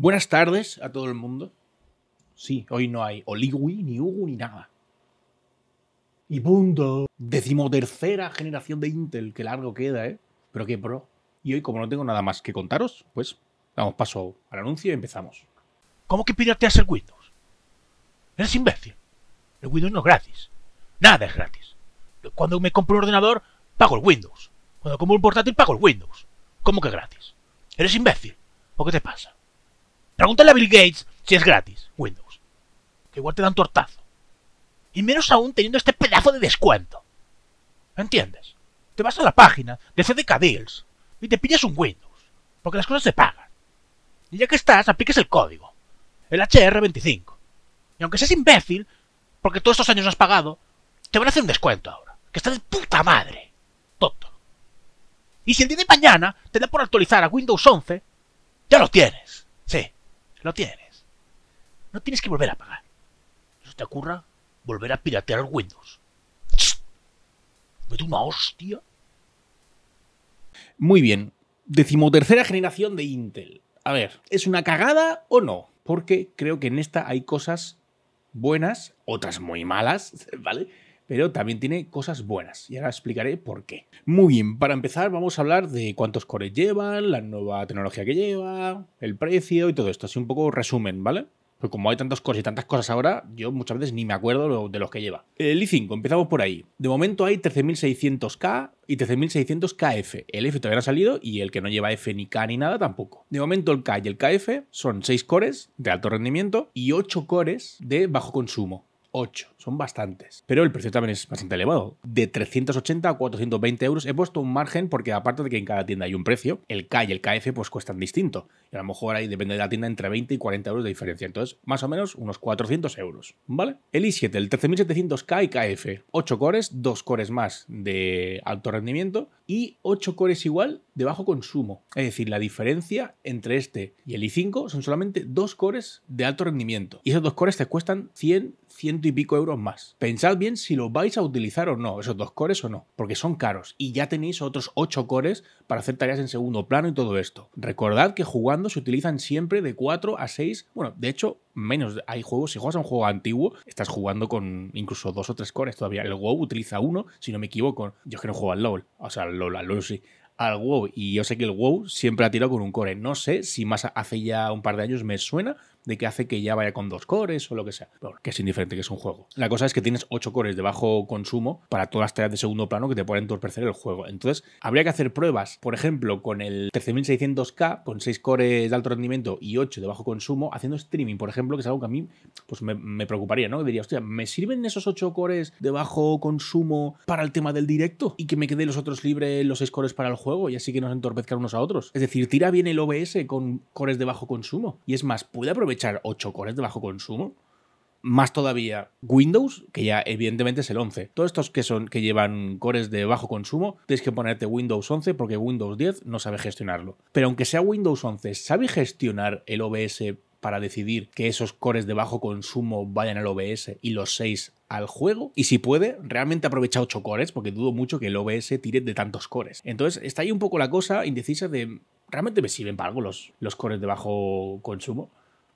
Buenas tardes a todo el mundo. Sí, hoy no hay Oligui, ni Hugo, ni nada. Y punto. Decimotercera generación de Intel, que largo queda, ¿eh? Pero qué pro. Y hoy, como no tengo nada más que contaros, pues damos paso al anuncio y empezamos. ¿Cómo que a hacer Windows? Eres imbécil. El Windows no es gratis. Nada es gratis. Cuando me compro un ordenador, pago el Windows. Cuando compro un portátil, pago el Windows. ¿Cómo que gratis? Eres imbécil. ¿O qué te pasa? Pregúntale a Bill Gates si es gratis Windows. Que igual te dan tortazo. Y menos aún teniendo este pedazo de descuento. ¿Entiendes? Te vas a la página de CDK Deals y te pillas un Windows. Porque las cosas se pagan. Y ya que estás, apliques el código. El HR25. Y aunque seas imbécil, porque todos estos años no has pagado, te van a hacer un descuento ahora. Que está de puta madre. Tonto. Y si el día de mañana te da por actualizar a Windows 11, ya lo tienes. Lo tienes. No tienes que volver a pagar. Eso te ocurra volver a piratear Windows. Me da una hostia. Muy bien. Decimotercera generación de Intel. A ver, ¿es una cagada o no? Porque creo que en esta hay cosas buenas, otras muy malas, ¿vale? pero también tiene cosas buenas y ahora explicaré por qué. Muy bien, para empezar vamos a hablar de cuántos cores llevan, la nueva tecnología que lleva, el precio y todo esto, así un poco resumen, ¿vale? Pues como hay tantos cores y tantas cosas ahora, yo muchas veces ni me acuerdo de los que lleva. El i5, empezamos por ahí. De momento hay 13600K y 13600KF. El F todavía no ha salido y el que no lleva F ni K ni nada tampoco. De momento el K y el KF son 6 cores de alto rendimiento y 8 cores de bajo consumo. 8. Son bastantes. Pero el precio también es bastante elevado. De 380 a 420 euros. He puesto un margen porque aparte de que en cada tienda hay un precio, el K y el KF pues cuestan distinto. Y a lo mejor ahí depende de la tienda entre 20 y 40 euros de diferencia. Entonces, más o menos unos 400 euros. ¿Vale? El i7, el 13700K y KF. 8 cores, 2 cores más de alto rendimiento y 8 cores igual de bajo consumo. Es decir, la diferencia entre este y el i5 son solamente 2 cores de alto rendimiento. Y esos 2 cores te cuestan 100, ciento y pico euros más. Pensad bien si lo vais a utilizar o no, esos dos cores o no, porque son caros y ya tenéis otros ocho cores para hacer tareas en segundo plano y todo esto. Recordad que jugando se utilizan siempre de 4 a 6, bueno, de hecho menos hay juegos, si juegas a un juego antiguo, estás jugando con incluso dos o tres cores todavía. El WoW utiliza uno, si no me equivoco. Yo es que no juego al LOL, o sea, al LOL, al LOL sí al WoW. Y yo sé que el WoW siempre ha tirado con un core. No sé si más hace ya un par de años me suena, de que hace que ya vaya con dos cores o lo que sea. Porque es indiferente que es un juego. La cosa es que tienes ocho cores de bajo consumo para todas las tareas de segundo plano que te pueden entorpecer el juego. Entonces, habría que hacer pruebas, por ejemplo, con el 13600K, con seis cores de alto rendimiento y 8 de bajo consumo, haciendo streaming, por ejemplo, que es algo que a mí pues me, preocuparía, ¿no? Que diría, hostia, ¿me sirven esos ocho cores de bajo consumo para el tema del directo? Y que me quede los otros libres los seis cores para el juego y así que nos entorpezcan unos a otros. Es decir, tira bien el OBS con cores de bajo consumo. Y es más, puede aprovechar echar 8 cores de bajo consumo. Más todavía Windows, que ya evidentemente es el 11. Todos estos que son que llevan cores de bajo consumo, tienes que ponerte Windows 11 porque Windows 10 no sabe gestionarlo. Pero aunque sea Windows 11, ¿sabe gestionar el OBS para decidir que esos cores de bajo consumo vayan al OBS y los 6 al juego y si puede, realmente aprovecha 8 cores porque dudo mucho que el OBS tire de tantos cores. Entonces está ahí un poco la cosa indecisa de ¿realmente me sirven para algo los, los cores de bajo consumo?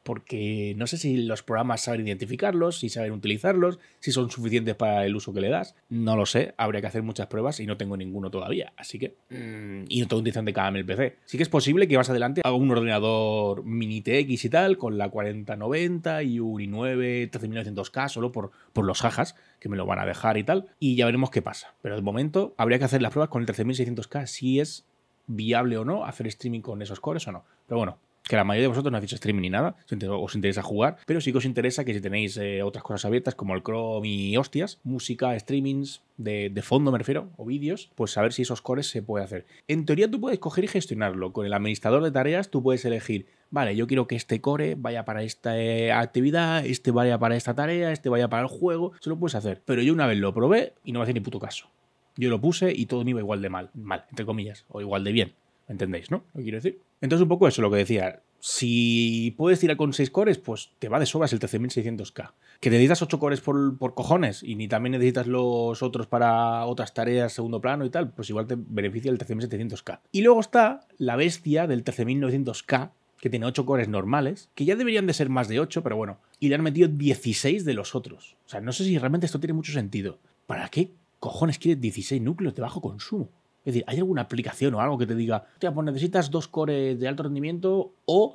porque no sé si los programas saben identificarlos, si saben utilizarlos, si son suficientes para el uso que le das. No lo sé, habría que hacer muchas pruebas y no tengo ninguno todavía. Así que. Mm, y no tengo intención de cada el PC. Sí que es posible que vas adelante a un ordenador mini TX y tal, con la 4090 y un 9 13900K, solo por, por los jajas, que me lo van a dejar y tal. Y ya veremos qué pasa. Pero de momento habría que hacer las pruebas con el 13600K, si es viable o no hacer streaming con esos cores o no. Pero bueno, que la mayoría de vosotros no hacéis streaming ni nada, os interesa jugar, pero sí que os interesa que si tenéis eh, otras cosas abiertas como el Chrome y hostias, música, streamings, de, fondo me refiero, o vídeos, pues saber si esos cores se puede hacer. En teoría tú puedes coger y gestionarlo. Con el administrador de tareas tú puedes elegir, vale, yo quiero que este core vaya para esta eh, actividad, este vaya para esta tarea, este vaya para el juego, se lo puedes hacer. Pero yo una vez lo probé y no me hace ni puto caso. Yo lo puse y todo me iba igual de mal, mal, entre comillas, o igual de bien. ¿Entendéis, no? Lo quiero decir. Entonces, un poco eso lo que decía. Si puedes tirar con 6 cores, pues te va de sobras el 13600K. Que necesitas 8 cores por, por, cojones y ni también necesitas los otros para otras tareas, segundo plano y tal, pues igual te beneficia el 13700K. Y luego está la bestia del 13900K, que tiene 8 cores normales, que ya deberían de ser más de 8, pero bueno, y le han metido 16 de los otros. O sea, no sé si realmente esto tiene mucho sentido. ¿Para qué cojones quieres 16 núcleos de bajo consumo? Es decir, ¿hay alguna aplicación o algo que te diga, Hostia, pues necesitas dos cores de alto rendimiento o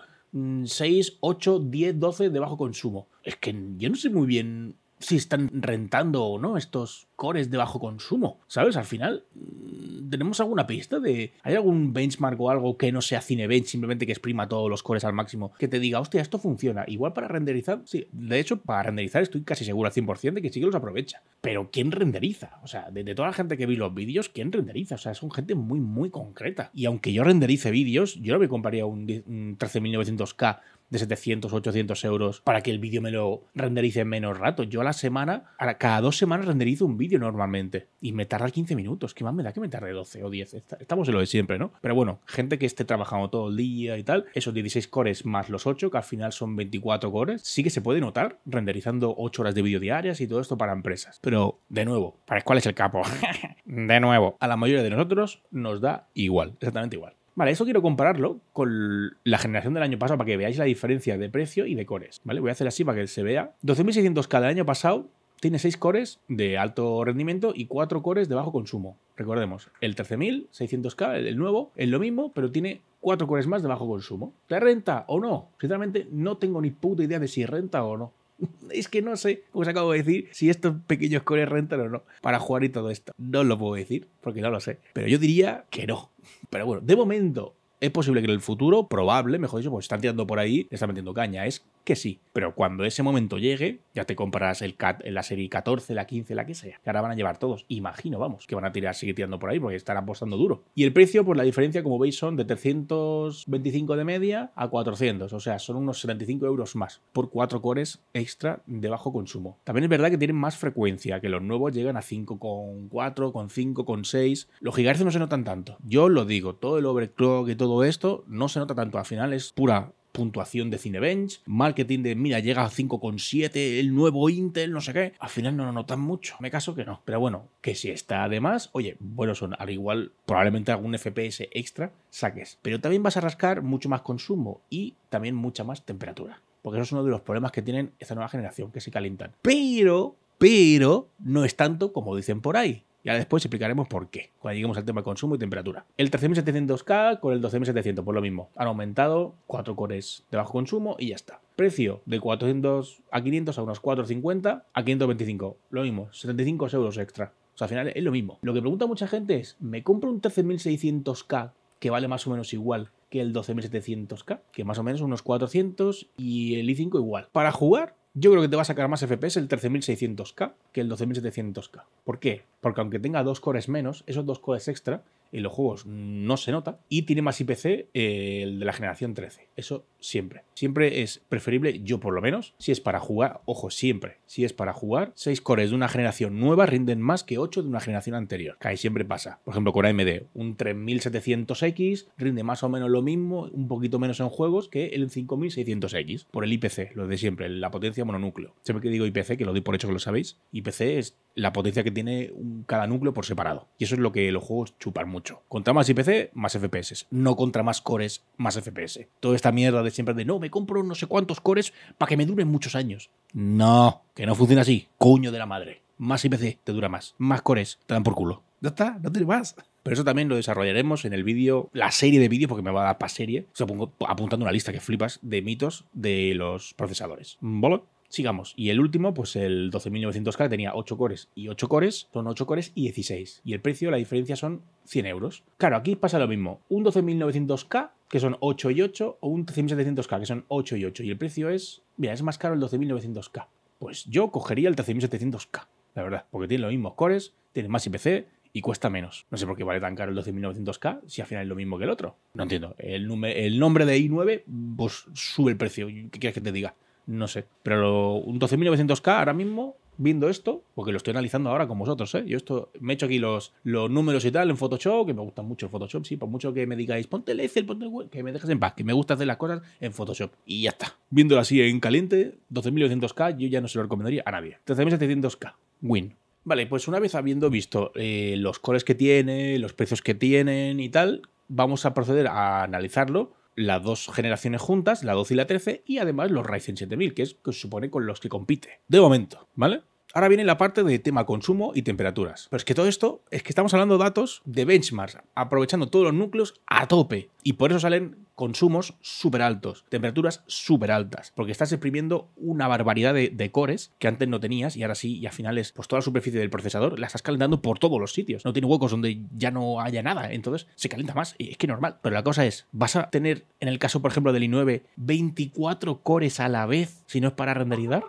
6, 8, 10, 12 de bajo consumo? Es que yo no sé muy bien si están rentando o no estos cores de bajo consumo, ¿sabes? Al final, mm, ¿tenemos alguna pista de... ¿Hay algún benchmark o algo que no sea Cinebench, simplemente que exprima todos los cores al máximo, que te diga, hostia, esto funciona? Igual para renderizar, sí, de hecho, para renderizar estoy casi seguro al 100% de que sí que los aprovecha. Pero ¿quién renderiza? O sea, de, toda la gente que vi los vídeos, ¿quién renderiza? O sea, son gente muy, muy concreta. Y aunque yo renderice vídeos, yo no me compraría un, un 13900K de 700 800 euros para que el vídeo me lo renderice en menos rato. Yo a la semana, cada dos semanas renderizo un vídeo normalmente y me tarda 15 minutos. ¿Qué más me da que me tarde 12 o 10? Estamos en lo de siempre, ¿no? Pero bueno, gente que esté trabajando todo el día y tal, esos 16 cores más los 8, que al final son 24 cores, sí que se puede notar renderizando 8 horas de vídeo diarias y todo esto para empresas. Pero, de nuevo, ¿para cuál es el capo? de nuevo, a la mayoría de nosotros nos da igual, exactamente igual. Vale, eso quiero compararlo con la generación del año pasado para que veáis la diferencia de precio y de cores. ¿Vale? Voy a hacer así para que se vea. 12.600K del año pasado tiene 6 cores de alto rendimiento y 4 cores de bajo consumo. Recordemos, el 13600K, el nuevo, es lo mismo, pero tiene 4 cores más de bajo consumo. ¿Te renta o no? Sinceramente, no tengo ni puta idea de si renta o no. Es que no sé, como os acabo de decir, si estos pequeños cores rentan o no para jugar y todo esto. No lo puedo decir, porque no lo sé. Pero yo diría que no. Pero bueno, de momento, es posible que en el futuro, probable, mejor dicho, pues están tirando por ahí, le están metiendo caña. Es que sí. Pero cuando ese momento llegue, ya te comprarás el cat, la serie 14, la 15, la que sea. Que ahora van a llevar todos. Imagino, vamos, que van a tirar, seguir tirando por ahí porque estarán apostando duro. Y el precio, pues la diferencia, como veis, son de 325 de media a 400. O sea, son unos 75 euros más por cuatro cores extra de bajo consumo. También es verdad que tienen más frecuencia, que los nuevos llegan a 5,4, con 5, con 6. Los gigahertz no se notan tanto. Yo lo digo, todo el overclock y todo esto no se nota tanto. Al final es pura puntuación de Cinebench, marketing de mira, llega a 5,7, el nuevo Intel, no sé qué. Al final no lo notan mucho. Me caso que no. Pero bueno, que si está además, oye, bueno, son al igual, probablemente algún FPS extra saques. Pero también vas a rascar mucho más consumo y también mucha más temperatura. Porque eso es uno de los problemas que tienen esta nueva generación, que se calientan. Pero, pero, no es tanto como dicen por ahí. Ya después explicaremos por qué, cuando lleguemos al tema de consumo y temperatura. El 13700K con el 12700, por lo mismo. Han aumentado cuatro cores de bajo consumo y ya está. Precio de 400 a 500 a unos 450 a 525. Lo mismo, 75 euros extra. O sea, al final es lo mismo. Lo que pregunta mucha gente es, ¿me compro un 13600K que vale más o menos igual que el 12700K? Que más o menos unos 400 y el i5 igual. Para jugar, yo creo que te va a sacar más FPS el 13600K que el 12700K. ¿Por qué? Porque aunque tenga dos cores menos, esos dos cores extra en los juegos no se nota y tiene más IPC eh, el de la generación 13. Eso siempre. Siempre es preferible, yo por lo menos, si es para jugar, ojo, siempre, si es para jugar, 6 cores de una generación nueva rinden más que 8 de una generación anterior. Que siempre pasa. Por ejemplo, con AMD, un 3700X rinde más o menos lo mismo, un poquito menos en juegos que el 5600X, por el IPC, lo de siempre, la potencia mononúcleo. Siempre que digo IPC, que lo doy por hecho que lo sabéis, IPC es la potencia que tiene cada núcleo por separado. Y eso es lo que los juegos chupan mucho mucho. Contra más IPC, más FPS. No contra más cores, más FPS. Toda esta mierda de siempre de no, me compro no sé cuántos cores para que me duren muchos años. No, que no funciona así. Coño de la madre. Más IPC te dura más. Más cores te dan por culo. Ya está, no tiene más. Pero eso también lo desarrollaremos en el vídeo, la serie de vídeos, porque me va a dar para serie. O apuntando una lista que flipas de mitos de los procesadores. ¿Vale? Sigamos. Y el último, pues el 12900K tenía 8 cores y 8 cores, son 8 cores y 16. Y el precio, la diferencia son 100 euros. Claro, aquí pasa lo mismo. Un 12900K, que son 8 y 8, o un 13700K, que son 8 y 8. Y el precio es, mira, es más caro el 12900K. Pues yo cogería el 13700K, la verdad, porque tiene los mismos cores, tiene más IPC, y cuesta menos. No sé por qué vale tan caro el 12.900K si al final es lo mismo que el otro. No entiendo. El, el nombre de i9 pues, sube el precio. ¿Qué quieres que te diga? No sé, pero un 12.900K ahora mismo, viendo esto, porque lo estoy analizando ahora con vosotros, ¿eh? Yo esto, me he hecho aquí los, los números y tal en Photoshop, que me gusta mucho Photoshop, sí, por mucho que me digáis, ponte el Excel, ponte el que me dejes en paz, que me gusta hacer las cosas en Photoshop. Y ya está. Viéndolo así en caliente, 12.900K, yo ya no se lo recomendaría a nadie. 13.700K, win. Vale, pues una vez habiendo visto eh, los cores que tiene, los precios que tienen y tal, vamos a proceder a analizarlo las dos generaciones juntas, la 12 y la 13, y además los Ryzen 7000, que es que se supone con los que compite, de momento, ¿vale? Ahora viene la parte de tema consumo y temperaturas. Pero es que todo esto es que estamos hablando de datos de benchmarks, aprovechando todos los núcleos a tope. Y por eso salen consumos súper altos, temperaturas súper altas, porque estás exprimiendo una barbaridad de, cores que antes no tenías y ahora sí, y al final es pues toda la superficie del procesador la estás calentando por todos los sitios. No tiene huecos donde ya no haya nada, entonces se calienta más y es que normal. Pero la cosa es, vas a tener, en el caso por ejemplo del i9, 24 cores a la vez si no es para renderizar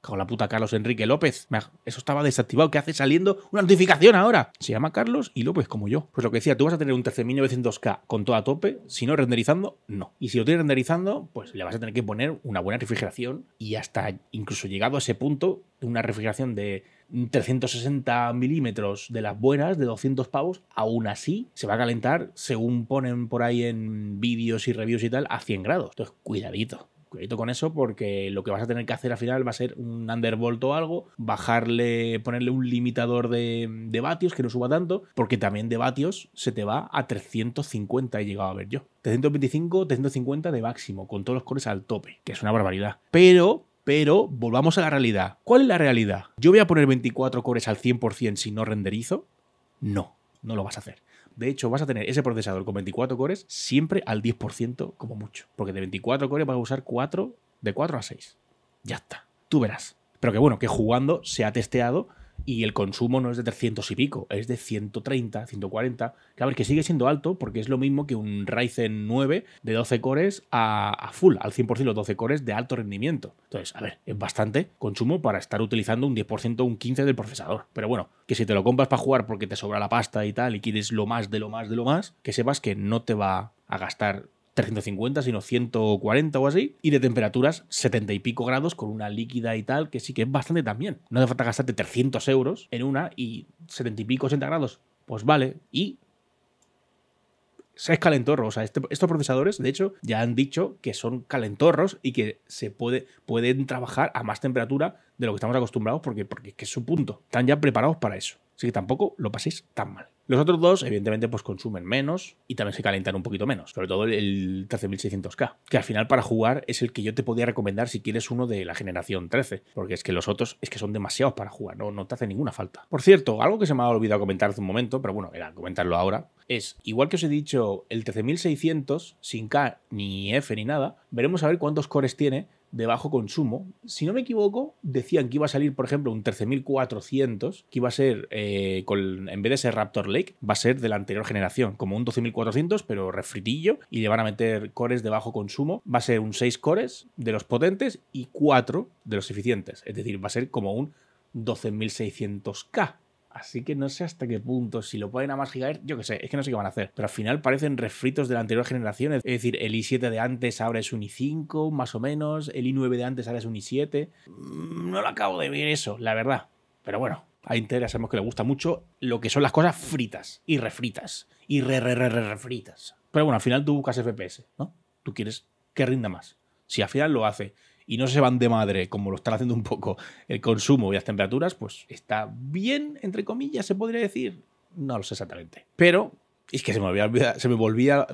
con la puta Carlos Enrique López. Eso estaba desactivado. ¿Qué hace saliendo una notificación ahora? Se llama Carlos y López como yo. Pues lo que decía, tú vas a tener un 13900K con todo a tope. Si no renderizando, no. Y si lo tienes renderizando, pues le vas a tener que poner una buena refrigeración. Y hasta incluso llegado a ese punto, una refrigeración de 360 milímetros de las buenas, de 200 pavos, aún así se va a calentar, según ponen por ahí en vídeos y reviews y tal, a 100 grados. Entonces, cuidadito cuidado con eso porque lo que vas a tener que hacer al final va a ser un undervolt o algo, bajarle, ponerle un limitador de, de vatios que no suba tanto, porque también de vatios se te va a 350 he llegado a ver yo. 325, 350 de máximo, con todos los cores al tope, que es una barbaridad. Pero pero volvamos a la realidad. ¿Cuál es la realidad? ¿Yo voy a poner 24 cores al 100% si no renderizo? No, no lo vas a hacer. De hecho, vas a tener ese procesador con 24 cores siempre al 10% como mucho. Porque de 24 cores vas a usar 4, de 4 a 6. Ya está. Tú verás. Pero que bueno, que jugando se ha testeado y el consumo no es de 300 y pico, es de 130, 140. Que a ver, que sigue siendo alto porque es lo mismo que un Ryzen 9 de 12 cores a, a full, al 100% los 12 cores de alto rendimiento. Entonces, a ver, es bastante consumo para estar utilizando un 10%, un 15% del procesador. Pero bueno, que si te lo compras para jugar porque te sobra la pasta y tal y quieres lo más de lo más de lo más, que sepas que no te va a gastar 150, sino 140 o así, y de temperaturas 70 y pico grados con una líquida y tal, que sí que es bastante también. No hace falta gastarte 300 euros en una y 70 y pico, 80 grados, pues vale, y es calentorro. O sea, este, estos procesadores, de hecho, ya han dicho que son calentorros y que se puede, pueden trabajar a más temperatura de lo que estamos acostumbrados porque, porque es su punto. Están ya preparados para eso. Así que tampoco lo paséis tan mal. Los otros dos, evidentemente, pues consumen menos y también se calientan un poquito menos, sobre todo el 13600K, que al final para jugar es el que yo te podía recomendar si quieres uno de la generación 13, porque es que los otros es que son demasiados para jugar, no, no te hace ninguna falta. Por cierto, algo que se me ha olvidado comentar hace un momento, pero bueno, era comentarlo ahora, es, igual que os he dicho, el 13600 sin K ni F ni nada, veremos a ver cuántos cores tiene de bajo consumo. Si no me equivoco, decían que iba a salir, por ejemplo, un 13400, que iba a ser, eh, en vez de ser Raptor Lake, va a ser de la anterior generación, como un 12400, pero refritillo, y le van a meter cores de bajo consumo. Va a ser un 6 cores de los potentes y 4 de los eficientes. Es decir, va a ser como un 12600K Así que no sé hasta qué punto, si lo pueden a yo qué sé, es que no sé qué van a hacer. Pero al final parecen refritos de la anterior generación, es decir, el i7 de antes ahora es un i5, más o menos, el i9 de antes ahora es un i7. Mm, no lo acabo de ver eso, la verdad. Pero bueno, a Intel sabemos que le gusta mucho lo que son las cosas fritas y refritas y re, re, re, re refritas. Pero bueno, al final tú buscas FPS, ¿no? Tú quieres que rinda más. Si al final lo hace y no se van de madre, como lo están haciendo un poco el consumo y las temperaturas, pues está bien, entre comillas, se podría decir. No lo sé exactamente. Pero es que se me, olvidaba, se me volvía,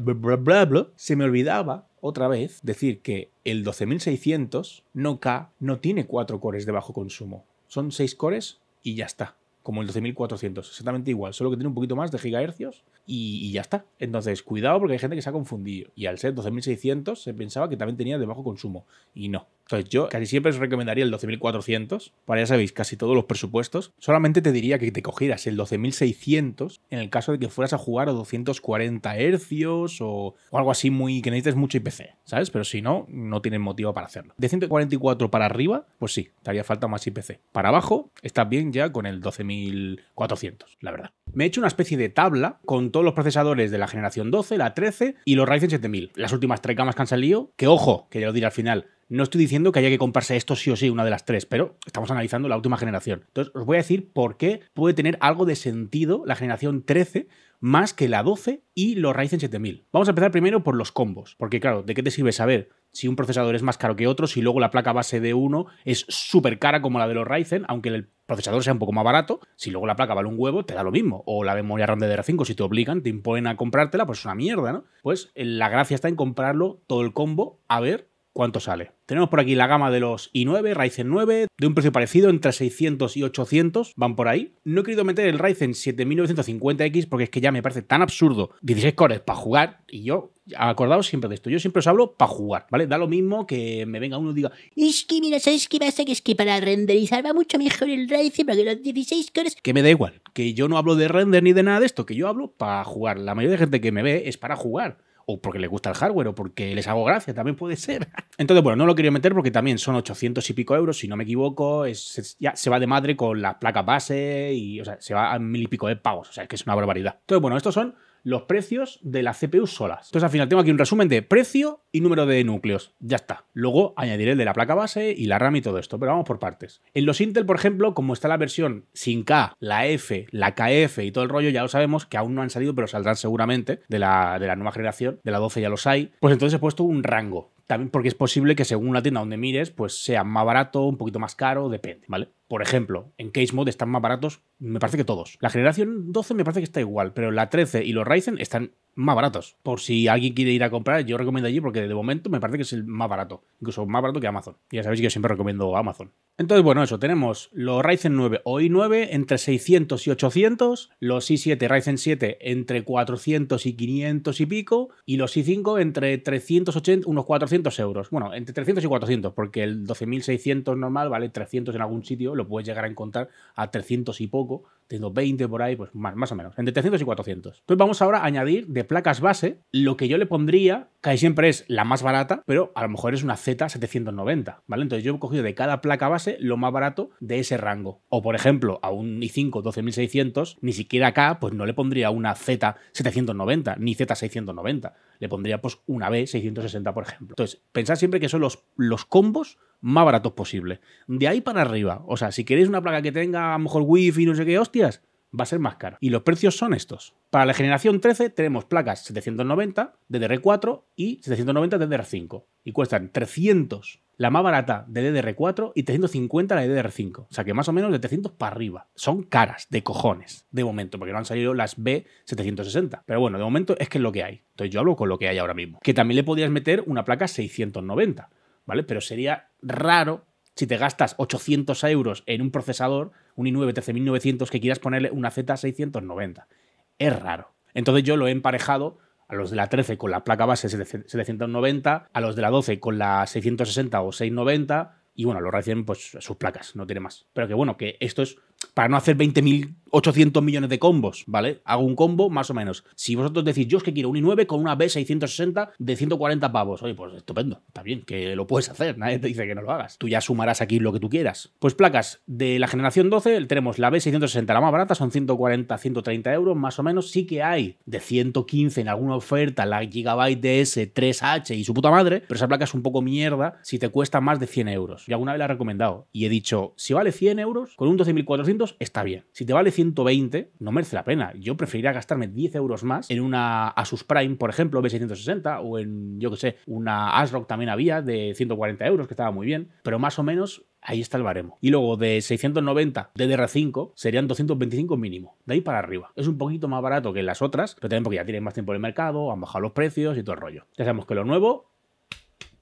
se me olvidaba otra vez decir que el 12600 no K no tiene cuatro cores de bajo consumo. Son seis cores y ya está. Como el 12400, exactamente igual, solo que tiene un poquito más de gigahercios y, ya está. Entonces, cuidado porque hay gente que se ha confundido. Y al ser 12600 se pensaba que también tenía de bajo consumo y no. Entonces yo casi siempre os recomendaría el 12.400, para ya sabéis casi todos los presupuestos. Solamente te diría que te cogieras el 12.600 en el caso de que fueras a jugar a 240 hercios o, algo así muy que necesites mucho IPC, ¿sabes? Pero si no, no tienes motivo para hacerlo. De 144 para arriba, pues sí, te haría falta más IPC. Para abajo, estás bien ya con el 12.400, la verdad. Me he hecho una especie de tabla con todos los procesadores de la generación 12, la 13 y los Ryzen 7000. Las últimas tres camas que han salido, que ojo, que ya lo diré al final, no estoy diciendo que haya que comprarse esto sí o sí, una de las tres, pero estamos analizando la última generación. Entonces, os voy a decir por qué puede tener algo de sentido la generación 13 más que la 12 y los Ryzen 7000. Vamos a empezar primero por los combos, porque claro, ¿de qué te sirve saber si un procesador es más caro que otro, si luego la placa base de uno es súper cara como la de los Ryzen, aunque el procesador sea un poco más barato, si luego la placa vale un huevo, te da lo mismo. O la memoria RAM de 5 si te obligan, te imponen a comprártela, pues es una mierda, ¿no? Pues eh, la gracia está en comprarlo todo el combo, a ver cuánto sale. Tenemos por aquí la gama de los i9, Ryzen 9, de un precio parecido, entre 600 y 800, van por ahí. No he querido meter el Ryzen 7950X porque es que ya me parece tan absurdo. 16 cores para jugar y yo, acordaos siempre de esto, yo siempre os hablo para jugar, ¿vale? Da lo mismo que me venga uno y diga, es que mira, ¿sabes qué pasa? Que es que para renderizar va mucho mejor el Ryzen que los 16 cores... Que me da igual, que yo no hablo de render ni de nada de esto, que yo hablo para jugar. La mayoría de gente que me ve es para jugar o porque les gusta el hardware, o porque les hago gracia, también puede ser. Entonces, bueno, no lo quería meter porque también son 800 y pico euros, si no me equivoco, es, ya se va de madre con las placas base y, o sea, se va a mil y pico de pagos, o sea, que es una barbaridad. Entonces, bueno, estos son los precios de las CPUs solas. Entonces al final tengo aquí un resumen de precio y número de núcleos. Ya está. Luego añadiré el de la placa base y la RAM y todo esto, pero vamos por partes. En los Intel, por ejemplo, como está la versión sin K, la F, la KF y todo el rollo, ya lo sabemos que aún no han salido, pero saldrán seguramente de la, de la nueva generación, de la 12 ya los hay. Pues entonces he puesto un rango también porque es posible que según la tienda donde mires, pues sea más barato, un poquito más caro, depende, ¿vale? Por ejemplo, en Case Mode están más baratos, me parece que todos. La generación 12 me parece que está igual, pero la 13 y los Ryzen están más baratos. Por si alguien quiere ir a comprar, yo recomiendo allí porque de momento me parece que es el más barato. Incluso más barato que Amazon. Ya sabéis que yo siempre recomiendo Amazon. Entonces, bueno, eso, tenemos los Ryzen 9 o i9 entre 600 y 800, los i7 Ryzen 7 entre 400 y 500 y pico, y los i5 entre 380, unos 400 euros. Bueno, entre 300 y 400, porque el 12600 normal vale 300 en algún sitio lo puedes llegar a encontrar a 300 y poco, tengo 20 por ahí, pues más, más o menos, entre 300 y 400. Entonces vamos ahora a añadir de placas base lo que yo le pondría, que siempre es la más barata, pero a lo mejor es una Z790, ¿vale? Entonces yo he cogido de cada placa base lo más barato de ese rango. O por ejemplo, a un i5 12600, ni siquiera acá, pues no le pondría una Z790 ni Z690, le pondría pues una B660, por ejemplo. Entonces, pensad siempre que son los, los combos más baratos posible. De ahí para arriba, o sea, si queréis una placa que tenga a lo mejor wifi y no sé qué hostias, va a ser más cara Y los precios son estos. Para la generación 13 tenemos placas 790 de DDR4 y 790 de DDR5 y cuestan 300 la más barata de DDR4 y 350 la de DDR5. O sea que más o menos de 300 para arriba. Son caras de cojones de momento, porque no han salido las B760. Pero bueno, de momento es que es lo que hay. Entonces yo hablo con lo que hay ahora mismo. Que también le podías meter una placa 690. ¿vale? Pero sería raro si te gastas 800 euros en un procesador, un i9 13900, que quieras ponerle una Z690. Es raro. Entonces yo lo he emparejado a los de la 13 con la placa base 790, a los de la 12 con la 660 o 690, y bueno, lo recién pues sus placas, no tiene más. Pero que bueno, que esto es para no hacer 20.000 800 millones de combos, ¿vale? Hago un combo más o menos. Si vosotros decís, yo es que quiero un i9 con una B660 de 140 pavos, oye, pues estupendo, está bien, que lo puedes hacer, nadie te dice que no lo hagas. Tú ya sumarás aquí lo que tú quieras. Pues placas de la generación 12, tenemos la B660, la más barata, son 140, 130 euros más o menos. Sí que hay de 115 en alguna oferta la Gigabyte DS 3H y su puta madre, pero esa placa es un poco mierda si te cuesta más de 100 euros. y alguna vez la he recomendado y he dicho, si vale 100 euros, con un 12.400 está bien. Si te vale 100 120 no merece la pena. Yo preferiría gastarme 10 euros más en una Asus Prime, por ejemplo, B660 o en, yo que sé, una ASRock también había de 140 euros, que estaba muy bien, pero más o menos ahí está el baremo. Y luego de 690 DDR5 serían 225 mínimo, de ahí para arriba. Es un poquito más barato que las otras, pero también porque ya tienen más tiempo en el mercado, han bajado los precios y todo el rollo. Ya sabemos que lo nuevo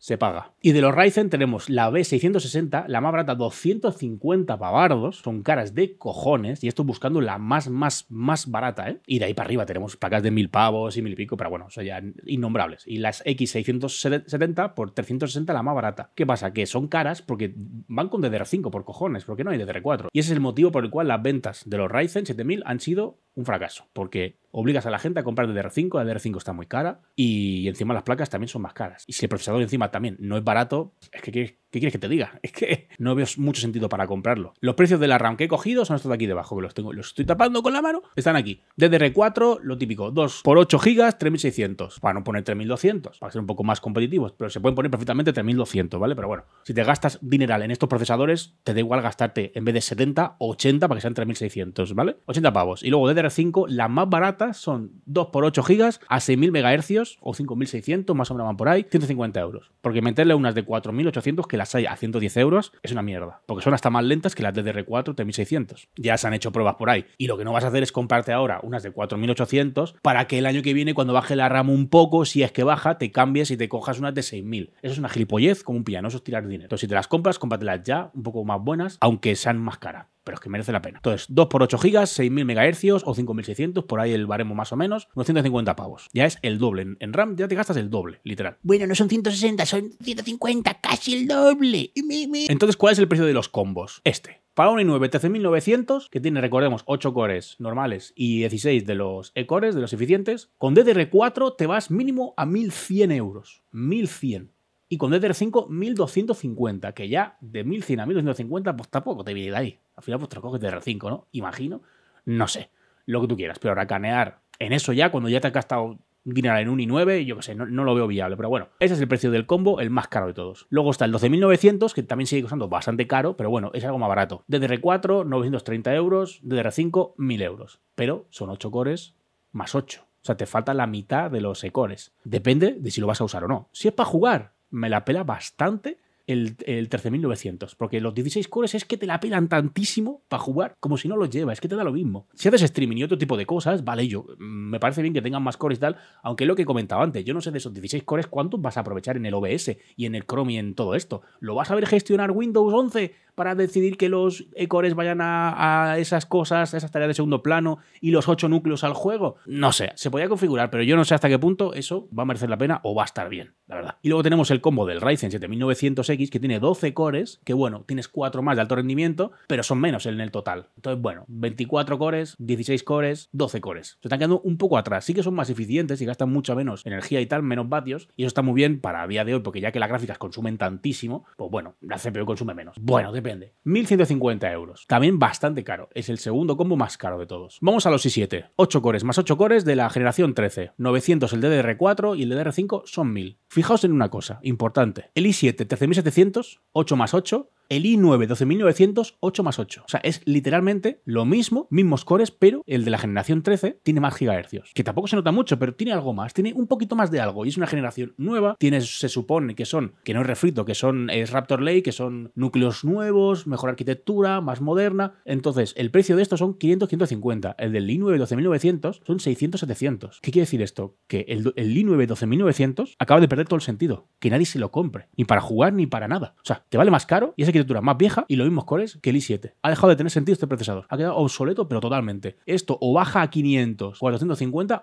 se paga. Y de los Ryzen tenemos la B660, la más barata, 250 pavardos, son caras de cojones, y esto buscando la más, más, más barata, ¿eh? Y de ahí para arriba tenemos placas de mil pavos y mil y pico, pero bueno, son ya innombrables. Y las X670 por 360, la más barata. ¿Qué pasa? Que son caras porque van con DDR5 por cojones, porque no hay DDR4. Y ese es el motivo por el cual las ventas de los Ryzen 7000 han sido un fracaso, porque obligas a la gente a comprar dr 5 la dr 5 está muy cara y encima las placas también son más caras. Y si el procesador encima también no es barato, es que quieres ¿Qué quieres que te diga? Es que no veo mucho sentido para comprarlo. Los precios de la RAM que he cogido son estos de aquí debajo, que los tengo, los estoy tapando con la mano, están aquí. DDR4, lo típico, 2 x 8 GB, 3600. Para no poner 3200, para ser un poco más competitivos, pero se pueden poner perfectamente 3200, ¿vale? Pero bueno, si te gastas dineral en estos procesadores, te da igual gastarte en vez de 70, 80 para que sean 3600, ¿vale? 80 pavos. Y luego DDR5, las más baratas son 2 x 8 GB a 6000 MHz o 5600, más o menos van por ahí, 150 euros. Porque meterle unas de 4800 que la a 110 euros, es una mierda. Porque son hasta más lentas que las DDR4 T1600. Ya se han hecho pruebas por ahí. Y lo que no vas a hacer es comprarte ahora unas de 4800 para que el año que viene, cuando baje la RAM un poco, si es que baja, te cambies y te cojas unas de 6000. Eso es una gilipollez como un piano, eso es tirar dinero. Entonces, si te las compras, cómpratelas ya, un poco más buenas, aunque sean más caras pero es que merece la pena. Entonces, 2 por 8 gigas, 6000 MHz o 5600, por ahí el baremo más o menos, 250 pavos. Ya es el doble. En RAM ya te gastas el doble, literal. Bueno, no son 160, son 150, casi el doble. Entonces, ¿cuál es el precio de los combos? Este. Para un i9 13900, que tiene, recordemos, 8 cores normales y 16 de los e-cores, de los eficientes, con DDR4 te vas mínimo a 1100 euros. 1100. Y con DDR5, 1250, que ya de 1100 a 1250, pues tampoco te viene de ahí. Al final, pues te coges DDR5, ¿no? Imagino, no sé, lo que tú quieras. Pero ahora canear en eso ya, cuando ya te has gastado dinero en un y 9 yo qué sé, no, no, lo veo viable, pero bueno, ese es el precio del combo, el más caro de todos. Luego está el 12.900, que también sigue costando bastante caro, pero bueno, es algo más barato. DDR4, 930 euros, DDR5, 1.000 euros, pero son 8 cores más 8. O sea, te falta la mitad de los e Depende de si lo vas a usar o no. Si es para jugar, me la pela bastante el, 13900, porque los 16 cores es que te la pelan tantísimo para jugar como si no los lleva, es que te da lo mismo. Si haces streaming y otro tipo de cosas, vale, yo mm, me parece bien que tengan más cores y tal, aunque lo que comentaba antes, yo no sé de esos 16 cores cuántos vas a aprovechar en el OBS y en el Chrome y en todo esto. ¿Lo vas a ver gestionar Windows 11 para decidir que los e cores vayan a, esas cosas, a esas tareas de segundo plano y los 8 núcleos al juego? No sé, se podía configurar, pero yo no sé hasta qué punto eso va a merecer la pena o va a estar bien, la verdad. Y luego tenemos el combo del Ryzen 7900 que tiene 12 cores, que bueno, tienes 4 más de alto rendimiento, pero son menos en el total. Entonces, bueno, 24 cores, 16 cores, 12 cores. Se están quedando un poco atrás. Sí que son más eficientes y gastan mucha menos energía y tal, menos vatios, y eso está muy bien para día de hoy, porque ya que las gráficas consumen tantísimo, pues bueno, la CPU consume menos. Bueno, depende. 1150 euros. También bastante caro. Es el segundo combo más caro de todos. Vamos a los i7. 8 cores más 8 cores de la generación 13. 900 el DDR4 y el DDR5 son 1000. Fijaos en una cosa importante. El i7 13700 700, 8 más 8, el i9 12900, 8 más 8. O sea, es literalmente lo mismo, mismos cores, pero el de la generación 13 tiene más gigahercios. Que tampoco se nota mucho, pero tiene algo más, tiene un poquito más de algo. Y es una generación nueva, tiene, se supone que son, que no es refrito, que son es Raptor Lake, que son núcleos nuevos, mejor arquitectura, más moderna. Entonces, el precio de estos son 500, 150. El del i9 12900 son 600, 700. ¿Qué quiere decir esto? Que el, el i9 12900 acaba de perder todo el sentido. Que nadie se lo compre. Ni para jugar, ni para para nada. O sea, te vale más caro y esa arquitectura más vieja y los mismos cores que el i7. Ha dejado de tener sentido este procesador. Ha quedado obsoleto, pero totalmente. Esto o baja a 500 o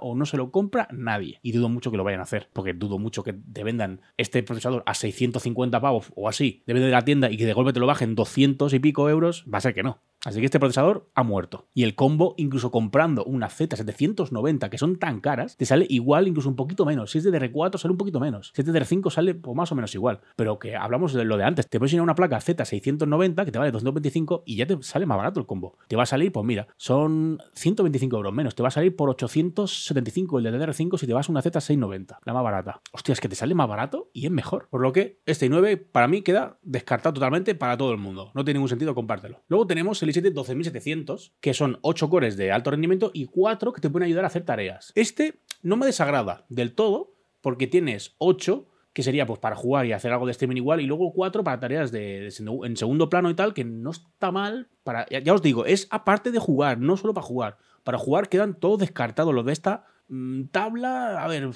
o no se lo compra nadie. Y dudo mucho que lo vayan a hacer, porque dudo mucho que te vendan este procesador a 650 pavos o así, depende de la tienda, y que de golpe te lo bajen 200 y pico euros. Va a ser que no. Así que este procesador ha muerto. Y el combo, incluso comprando una Z790, que son tan caras, te sale igual, incluso un poquito menos. Si es de DR4, sale un poquito menos. Si es de DR5, sale pues, más o menos igual. Pero que hablamos de lo de antes. Te puedes llenar una placa Z690 que te vale 225 y ya te sale más barato el combo. Te va a salir, pues mira, son 125 euros menos. Te va a salir por 875 el de DR5 si te vas a una Z690, la más barata. Hostia, es que te sale más barato y es mejor. Por lo que este 9 para mí queda descartado totalmente para todo el mundo. No tiene ningún sentido compártelo. Luego tenemos el 12700, que son 8 cores de alto rendimiento y 4 que te pueden ayudar a hacer tareas. Este no me desagrada del todo, porque tienes 8 que sería pues para jugar y hacer algo de streaming igual, y luego 4 para tareas de, en segundo plano y tal, que no está mal. Para, ya, os digo, es aparte de jugar, no solo para jugar. Para jugar quedan todos descartados los de esta mm, tabla. A ver,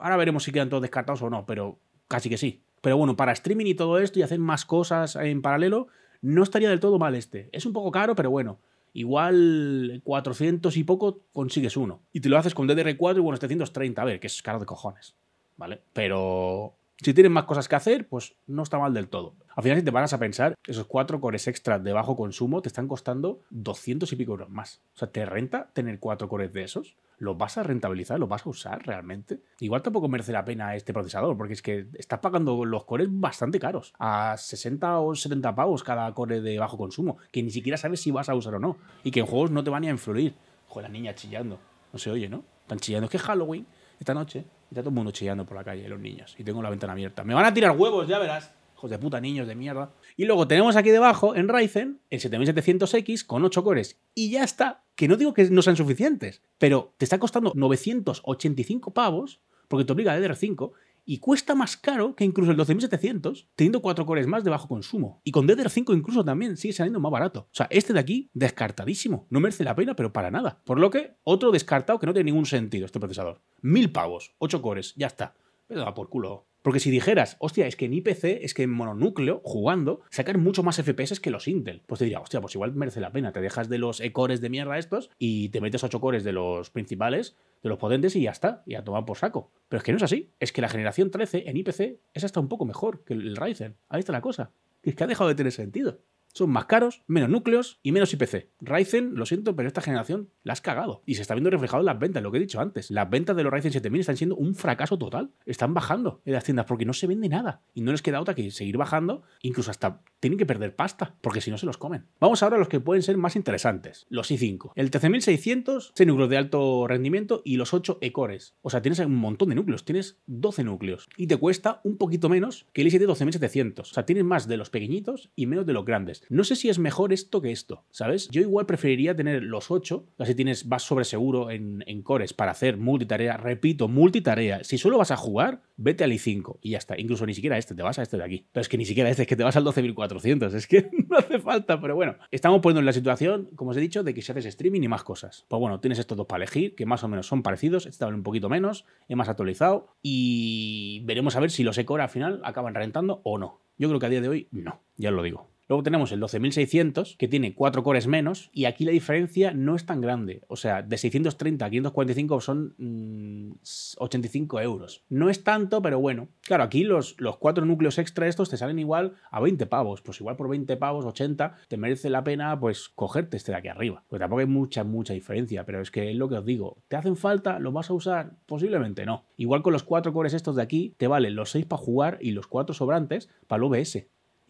ahora veremos si quedan todos descartados o no, pero casi que sí. Pero bueno, para streaming y todo esto y hacer más cosas en paralelo, no estaría del todo mal este. Es un poco caro, pero bueno. Igual 400 y poco consigues uno. Y te lo haces con DDR4 y bueno, 730. A ver, que es caro de cojones. ¿Vale? Pero si tienes más cosas que hacer, pues no está mal del todo. Al final, si te paras a pensar, esos cuatro cores extras de bajo consumo te están costando 200 y pico euros más. O sea, ¿te renta tener cuatro cores de esos? ¿Los vas a rentabilizar? ¿Los vas a usar realmente? Igual tampoco merece la pena este procesador, porque es que estás pagando los cores bastante caros, a 60 o 70 pavos cada core de bajo consumo, que ni siquiera sabes si vas a usar o no, y que en juegos no te van a influir. Joder, la niña chillando. No se oye, ¿no? Están chillando. Es que es Halloween esta noche. Está todo el mundo chillando por la calle, los niños. Y tengo la ventana abierta. Me van a tirar huevos, ya verás de puta, niños de mierda. Y luego tenemos aquí debajo, en Ryzen, el 7700X con 8 cores. Y ya está. Que no digo que no sean suficientes, pero te está costando 985 pavos, porque te obliga a DDR5, y cuesta más caro que incluso el 12700, teniendo 4 cores más de bajo consumo. Y con DDR5 incluso también sigue saliendo más barato. O sea, este de aquí, descartadísimo. No merece la pena, pero para nada. Por lo que, otro descartado que no tiene ningún sentido este procesador. Mil pavos, 8 cores, ya está. Pero por culo. Porque si dijeras, hostia, es que en IPC, es que en mononúcleo, jugando, sacan mucho más FPS que los Intel, pues te diría, hostia, pues igual merece la pena. Te dejas de los e-cores de mierda estos y te metes ocho cores de los principales, de los potentes y ya está, y a tomar por saco. Pero es que no es así. Es que la generación 13 en IPC es hasta un poco mejor que el Ryzen. Ahí está la cosa. Es que ha dejado de tener sentido. Son más caros, menos núcleos y menos IPC. Ryzen, lo siento, pero esta generación la has cagado. Y se está viendo reflejado en las ventas, lo que he dicho antes. Las ventas de los Ryzen 7000 están siendo un fracaso total. Están bajando en las tiendas porque no se vende nada. Y no les queda otra que seguir bajando. Incluso hasta tienen que perder pasta, porque si no se los comen. Vamos ahora a los que pueden ser más interesantes. Los i5. El 13600, 6 núcleos de alto rendimiento y los 8 ecores. O sea, tienes un montón de núcleos. Tienes 12 núcleos. Y te cuesta un poquito menos que el i7 12700. O sea, tienes más de los pequeñitos y menos de los grandes no sé si es mejor esto que esto, ¿sabes? Yo igual preferiría tener los 8, si tienes, vas sobre seguro en, cores para hacer multitarea, repito, multitarea. Si solo vas a jugar, vete al i5 y ya está. Incluso ni siquiera este, te vas a este de aquí. Pero es que ni siquiera este, es que te vas al 12400, es que no hace falta, pero bueno, estamos poniendo en la situación, como os he dicho, de que si haces streaming y más cosas. Pues bueno, tienes estos dos para elegir, que más o menos son parecidos, este vale un poquito menos, es más actualizado y veremos a ver si los e al final acaban rentando o no. Yo creo que a día de hoy no, ya lo digo. Luego tenemos el 12600, que tiene cuatro cores menos, y aquí la diferencia no es tan grande. O sea, de 630 a 545 son 85 mm, euros. No es tanto, pero bueno. Claro, aquí los, los cuatro núcleos extra estos te salen igual a 20 pavos. Pues igual por 20 pavos, 80, te merece la pena pues cogerte este de aquí arriba. Pues tampoco hay mucha, mucha diferencia, pero es que es lo que os digo. ¿Te hacen falta? ¿Lo vas a usar? Posiblemente no. Igual con los cuatro cores estos de aquí, te valen los 6 para jugar y los cuatro sobrantes para el OBS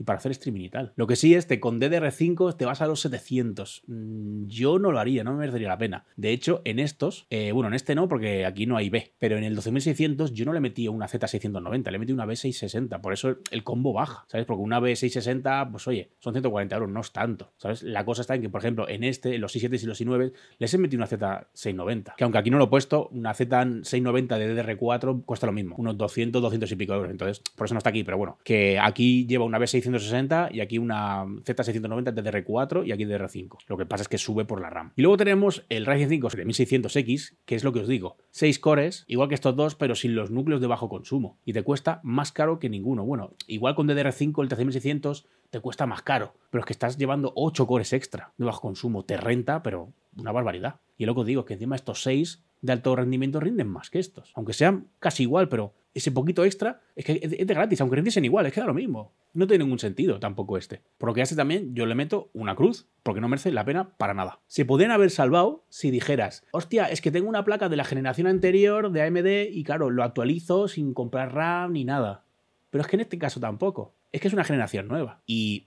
y para hacer streaming y tal. Lo que sí, es este con DDR5 te vas a los 700. Mm, yo no lo haría, no me merecería la pena. De hecho, en estos, eh, bueno, en este no, porque aquí no hay B, pero en el 12600 yo no le metí una Z690, le metí una B660. Por eso el combo baja, ¿sabes? Porque una B660, pues oye, son 140 euros, no es tanto, ¿sabes? La cosa está en que, por ejemplo, en este, en los 67 y los I9, les he metido una Z690, que aunque aquí no lo he puesto, una Z690 de DDR4 cuesta lo mismo, unos 200, 200 y pico euros. Entonces, por eso no está aquí, pero bueno, que aquí lleva una B660 y aquí una Z690 DDR4 y aquí DDR5. Lo que pasa es que sube por la RAM. Y luego tenemos el Ryzen 5 7600X, que es lo que os digo, 6 cores, igual que estos dos, pero sin los núcleos de bajo consumo. Y te cuesta más caro que ninguno. Bueno, igual con DDR5 el 13600 te cuesta más caro, pero es que estás llevando 8 cores extra de bajo consumo, te renta, pero una barbaridad. Y lo que os digo es que encima estos seis de alto rendimiento rinden más que estos. Aunque sean casi igual, pero ese poquito extra es que es de gratis, aunque rindiesen igual, es que da lo mismo. No tiene ningún sentido tampoco este. Por lo que hace también, yo le meto una cruz, porque no merece la pena para nada. Se podrían haber salvado si dijeras, hostia, es que tengo una placa de la generación anterior de AMD y claro, lo actualizo sin comprar RAM ni nada. Pero es que en este caso tampoco. Es que es una generación nueva. Y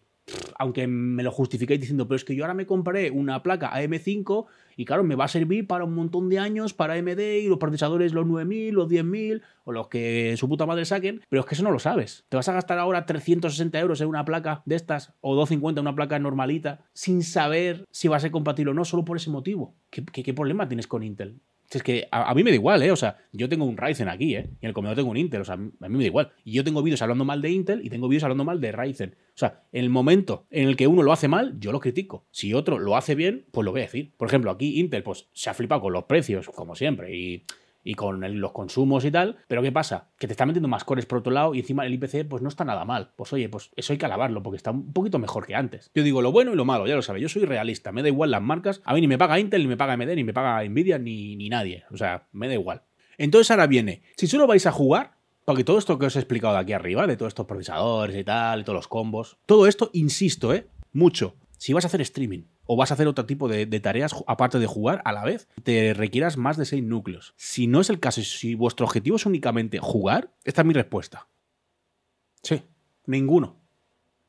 aunque me lo justifiquéis diciendo, pero es que yo ahora me compré una placa AM5 y claro, me va a servir para un montón de años para AMD y los procesadores los 9000, los 10000 o los que su puta madre saquen, pero es que eso no lo sabes. Te vas a gastar ahora 360 euros en una placa de estas o 250 en una placa normalita sin saber si va a ser compatible o no solo por ese motivo. qué problema tienes con Intel? es que a, a, mí me da igual, ¿eh? O sea, yo tengo un Ryzen aquí, ¿eh? Y en el comedor tengo un Intel, o sea, a mí me da igual. Y yo tengo vídeos hablando mal de Intel y tengo vídeos hablando mal de Ryzen. O sea, en el momento en el que uno lo hace mal, yo lo critico. Si otro lo hace bien, pues lo voy a decir. Por ejemplo, aquí Intel, pues se ha flipado con los precios, como siempre, y y con los consumos y tal. Pero ¿qué pasa? Que te está metiendo más cores por otro lado y encima el IPC pues no está nada mal. Pues oye, pues eso hay que alabarlo porque está un poquito mejor que antes. Yo digo lo bueno y lo malo, ya lo sabes Yo soy realista, me da igual las marcas. A mí ni me paga Intel, ni me paga AMD, ni me paga Nvidia, ni, ni nadie. O sea, me da igual. Entonces ahora viene, si solo vais a jugar, porque todo esto que os he explicado de aquí arriba, de todos estos procesadores y tal, De todos los combos, todo esto, insisto, ¿eh? Mucho si vas a hacer streaming o vas a hacer otro tipo de, tareas aparte de jugar a la vez, te requieras más de 6 núcleos. Si no es el caso, si vuestro objetivo es únicamente jugar, esta es mi respuesta. Sí, ninguno.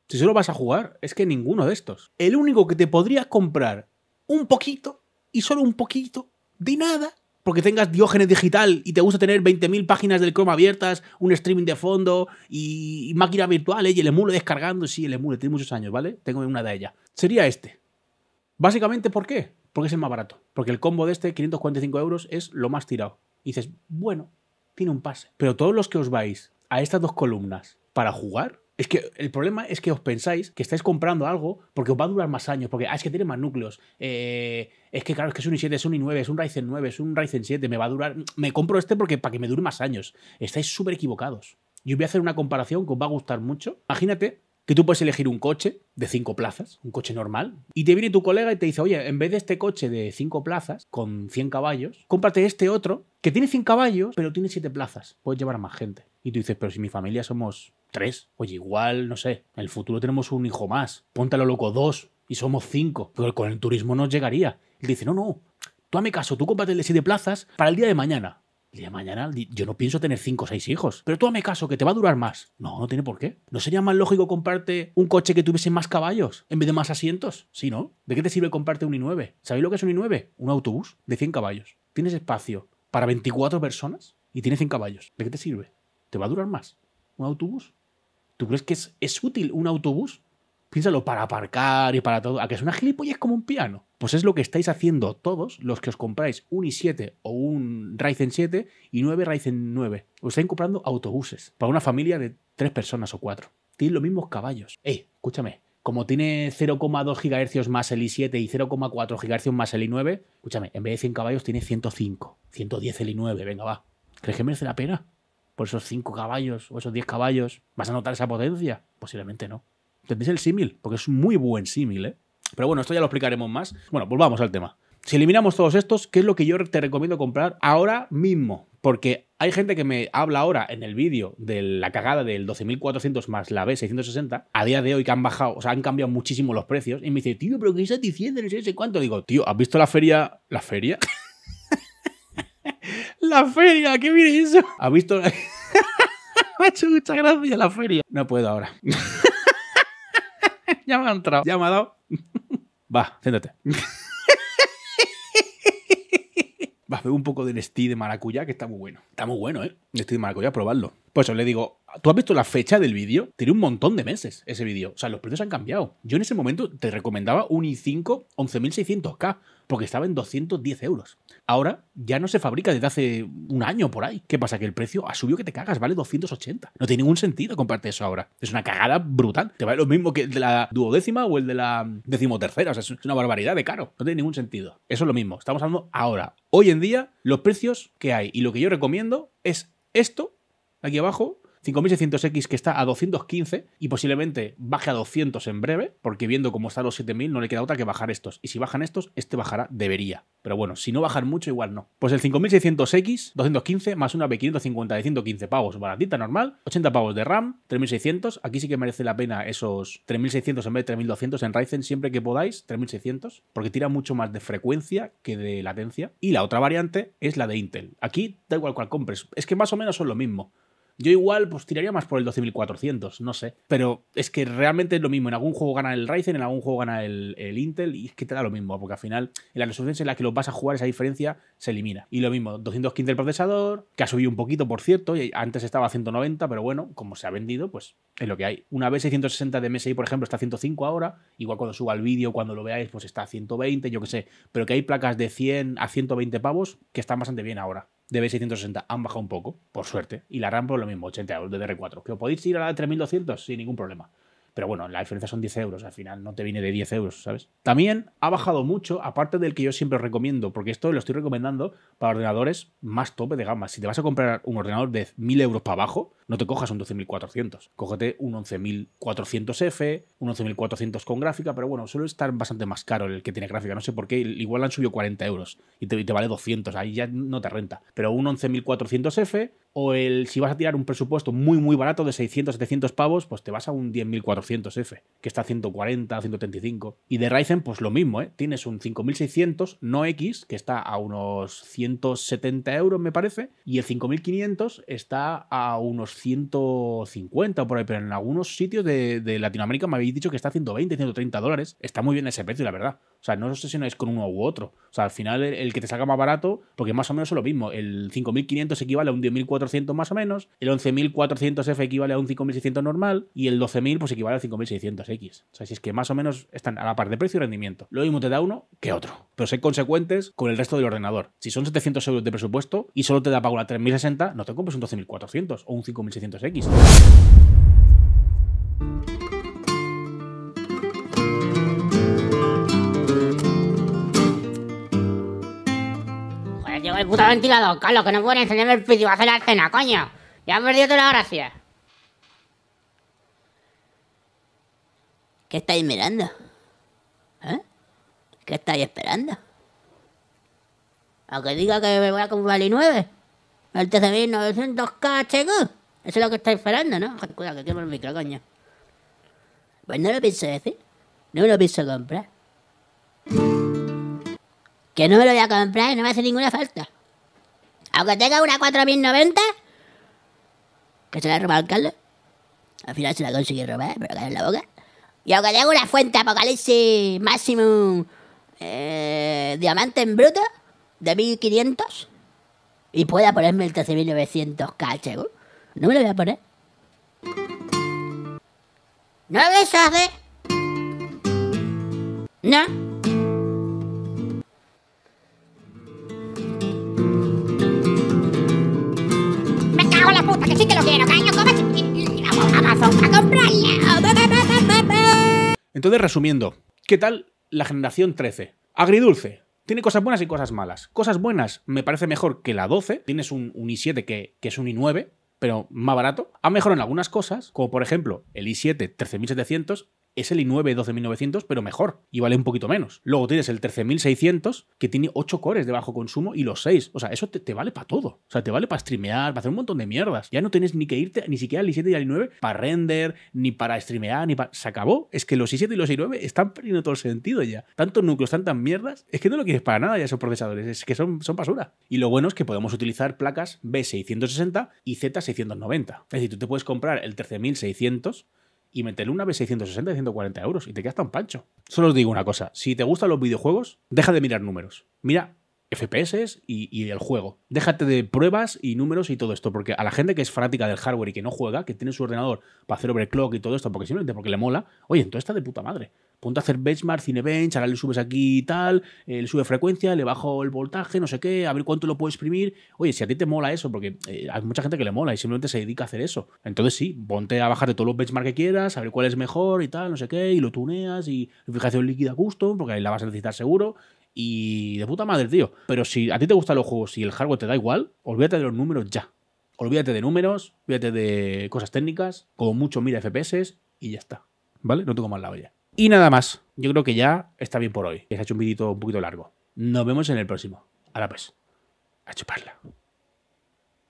Si solo vas a jugar, es que ninguno de estos. El único que te podría comprar un poquito, y solo un poquito, de nada, porque tengas diógenes digital y te gusta tener 20.000 páginas del Chrome abiertas, un streaming de fondo y, máquina máquinas virtuales y el emule descargando. Sí, el emule, tiene muchos años, ¿vale? Tengo una de ellas. Sería este. Básicamente, ¿por qué? Porque es el más barato. Porque el combo de este, 545 euros, es lo más tirado. Y dices, bueno, tiene un pase. Pero todos los que os vais a estas dos columnas para jugar, es que el problema es que os pensáis que estáis comprando algo porque os va a durar más años, porque ah, es que tiene más núcleos. Eh, es que claro, es que es un i7, es un i9, es un Ryzen 9, es un Ryzen 7, me va a durar. Me compro este porque para que me dure más años. Estáis súper equivocados. Yo voy a hacer una comparación que os va a gustar mucho. Imagínate que tú puedes elegir un coche de cinco plazas, un coche normal, y te viene tu colega y te dice, oye, en vez de este coche de cinco plazas con 100 caballos, cómprate este otro que tiene 100 caballos, pero tiene 7 plazas. Puedes llevar a más gente. Y tú dices, pero si mi familia somos tres, oye, igual, no sé, en el futuro tenemos un hijo más, lo loco dos y somos cinco, pero con el turismo no llegaría. Él dice, no, no, tú mi caso, tú comparte el de siete plazas para el día de mañana. El día de mañana yo no pienso tener cinco o seis hijos, pero tú mi caso, que te va a durar más. No, no tiene por qué. ¿No sería más lógico comprarte un coche que tuviese más caballos en vez de más asientos? Sí, ¿no? ¿De qué te sirve comprarte un i9? ¿Sabéis lo que es un i9? Un autobús de 100 caballos. Tienes espacio para 24 personas y tiene 100 caballos. ¿De qué te sirve? ¿Te va a durar más un autobús? ¿Tú crees que es, útil un autobús? Piénsalo para aparcar y para todo. A que es una gilipollas como un piano. Pues es lo que estáis haciendo todos los que os compráis un i7 o un Ryzen 7 y 9 Ryzen 9. Os estáis comprando autobuses para una familia de tres personas o cuatro. Tienen los mismos caballos. Ey, escúchame, como tiene 0,2 GHz más el i7 y 0,4 GHz más el i9, escúchame, en vez de 100 caballos tiene 105, 110 el i9, venga, va. ¿Crees que merece la pena? por esos 5 caballos o esos 10 caballos, ¿vas a notar esa potencia? Posiblemente no. ¿Entendéis el símil? Porque es muy buen símil, ¿eh? Pero bueno, esto ya lo explicaremos más. Bueno, volvamos al tema. Si eliminamos todos estos, ¿qué es lo que yo te recomiendo comprar ahora mismo? Porque hay gente que me habla ahora en el vídeo de la cagada del 12.400 más la B660, a día de hoy que han bajado, o sea, han cambiado muchísimo los precios, y me dice, tío, pero ¿qué estás diciendo? No sé, cuánto. Digo, tío, ¿has visto la feria? ¿La feria? La feria, ¿qué viene eso? ¿Has visto? me ha hecho mucha gracia la feria. No puedo ahora. ya me ha entrado. Ya me ha dado. Va, siéntate. Vas a ver un poco del Nestí de maracuyá, que está muy bueno. Está muy bueno, ¿eh? Nestí de maracuyá, probarlo. Pues yo le digo, ¿tú has visto la fecha del vídeo? Tiene un montón de meses ese vídeo. O sea, los precios han cambiado. Yo en ese momento te recomendaba un i5 11600K porque estaba en 210 euros. Ahora ya no se fabrica desde hace un año por ahí. ¿Qué pasa? Que el precio ha subido que te cagas, vale 280. No tiene ningún sentido comparte eso ahora. Es una cagada brutal. Te vale lo mismo que el de la duodécima o el de la decimotercera. O sea, es una barbaridad de caro. No tiene ningún sentido. Eso es lo mismo. Estamos hablando ahora. Hoy en día, los precios que hay y lo que yo recomiendo es esto, aquí abajo, 5600X que está a 215 y posiblemente baje a 200 en breve, porque viendo cómo están los 7000 no le queda otra que bajar estos. Y si bajan estos, este bajará, debería. Pero bueno, si no bajan mucho, igual no. Pues el 5600X, 215 más una B550 de 115 pavos, baratita, normal, 80 pavos de RAM, 3600. Aquí sí que merece la pena esos 3600 en vez de 3200 en Ryzen, siempre que podáis, 3600, porque tira mucho más de frecuencia que de latencia. Y la otra variante es la de Intel. Aquí da igual cual compres, es que más o menos son lo mismo. Yo igual pues tiraría más por el 12400, no sé. Pero es que realmente es lo mismo. En algún juego gana el Ryzen, en algún juego gana el, Intel y es que te da lo mismo, porque al final en la resolución en la que lo vas a jugar esa diferencia se elimina. Y lo mismo, 215 el procesador, que ha subido un poquito, por cierto, y antes estaba a 190, pero bueno, como se ha vendido, pues es lo que hay. Una B660 de MSI, por ejemplo, está a 105 ahora, igual cuando suba el vídeo, cuando lo veáis, pues está a 120, yo qué sé, pero que hay placas de 100 a 120 pavos que están bastante bien ahora de B660 han bajado un poco, por suerte. Y la RAM por pues lo mismo, 80 euros de DR4. Que podéis ir a la de 3200 sin ningún problema. Pero bueno, la diferencia son 10 euros, al final no te viene de 10 euros, ¿sabes? También ha bajado mucho, aparte del que yo siempre recomiendo, porque esto lo estoy recomendando para ordenadores más tope de gama. Si te vas a comprar un ordenador de 1000 euros para abajo, no te cojas un 12400, cógete un 11400F, un 11400 con gráfica, pero bueno, suele estar bastante más caro el que tiene gráfica, no sé por qué, igual han subido 40 euros y te, vale 200, ahí ya no te renta. Pero un 11400F o el si vas a tirar un presupuesto muy muy barato de 600, 700 pavos, pues te vas a un 10400 f que está a 140, 135. Y de Ryzen, pues lo mismo, ¿eh? Tienes un 5600 no X, que está a unos 170 euros, me parece, y el 5500 está a unos 150 por ahí, pero en algunos sitios de, Latinoamérica me habéis dicho que está a 120, 130 dólares. Está muy bien ese precio, la verdad. O sea, no no es con uno u otro. O sea, al final el, que te salga más barato, porque más o menos es lo mismo. El 5500 equivale a un 10400 más o menos, el 11400F equivale a un 5600 normal y el 12000 pues equivale 5600X. O sea, si es que más o menos están a la par de precio y rendimiento. Lo mismo te da uno que otro, pero sé consecuentes con el resto del ordenador. Si son 700 euros de presupuesto y solo te da pago la 3060, no te compres un 12400 o un 5600X. Joder, llevo el puto ventilador, Carlos, que no puedo encenderme el piso y hacer la cena, coño. Ya han perdido toda la gracia. ¿Qué estáis mirando? ¿Eh? ¿Qué estáis esperando? Aunque diga que me voy a comprar el 9? El tc 1900 Eso es lo que estáis esperando, ¿no? Cuidado, que quiero el micro, coño. Pues no lo pienso decir. No lo pienso comprar. Que no me lo voy a comprar y no me hace ninguna falta. Aunque tenga una 4090, que se la robado el Carlos. Al final se la consigue robar, pero cae en la boca. Y aunque tengo una fuente Apocalipsis Máximo eh, Diamante en bruto de 1500 y pueda ponerme el 13900 ¿eh? no me lo voy a poner. No lo deshace? No. Me cago en la puta, que sí que lo quiero, caño, comas. Amazon, a comprarla. Entonces, resumiendo, ¿qué tal la generación 13? Agridulce. Tiene cosas buenas y cosas malas. Cosas buenas me parece mejor que la 12. Tienes un, i7 que, que es un i9, pero más barato. Ha mejorado en algunas cosas, como por ejemplo el i7 13700 es el i9 12900, pero mejor y vale un poquito menos. Luego tienes el 13600 que tiene 8 cores de bajo consumo y los 6. O sea, eso te, vale para todo. O sea, te vale para streamear, para hacer un montón de mierdas. Ya no tienes ni que irte ni siquiera al i7 y al i9 para render, ni para streamear, ni para. Se acabó. Es que los i7 y los i9 están perdiendo todo el sentido ya. Tantos núcleos, tantas mierdas. Es que no lo quieres para nada ya esos procesadores. Es que son, son basura. Y lo bueno es que podemos utilizar placas B660 y Z690. Es decir, tú te puedes comprar el 13600 y meterle una B660 140 euros y te hasta un pancho. Solo os digo una cosa, si te gustan los videojuegos, deja de mirar números. Mira FPS y, del el juego. Déjate de pruebas y números y todo esto, porque a la gente que es fanática del hardware y que no juega, que tiene su ordenador para hacer overclock y todo esto, porque simplemente porque le mola, oye, entonces está de puta madre. Ponte a hacer benchmark, cinebench, ahora le subes aquí y tal, eh, le sube frecuencia, le bajo el voltaje, no sé qué, a ver cuánto lo puedo exprimir. Oye, si a ti te mola eso, porque eh, hay mucha gente que le mola y simplemente se dedica a hacer eso. Entonces sí, ponte a bajarte todos los benchmark que quieras, a ver cuál es mejor y tal, no sé qué, y lo tuneas y fijación líquida custom, porque ahí la vas a necesitar seguro, y de puta madre, tío. Pero si a ti te gustan los juegos y el hardware te da igual, olvídate de los números ya. Olvídate de números, olvídate de cosas técnicas, como mucho mira FPS y ya está. ¿Vale? No tengo más la olla. Y nada más. Yo creo que ya está bien por hoy. se ha hecho un vídeo un poquito largo. Nos vemos en el próximo. Ahora pues. A chuparla.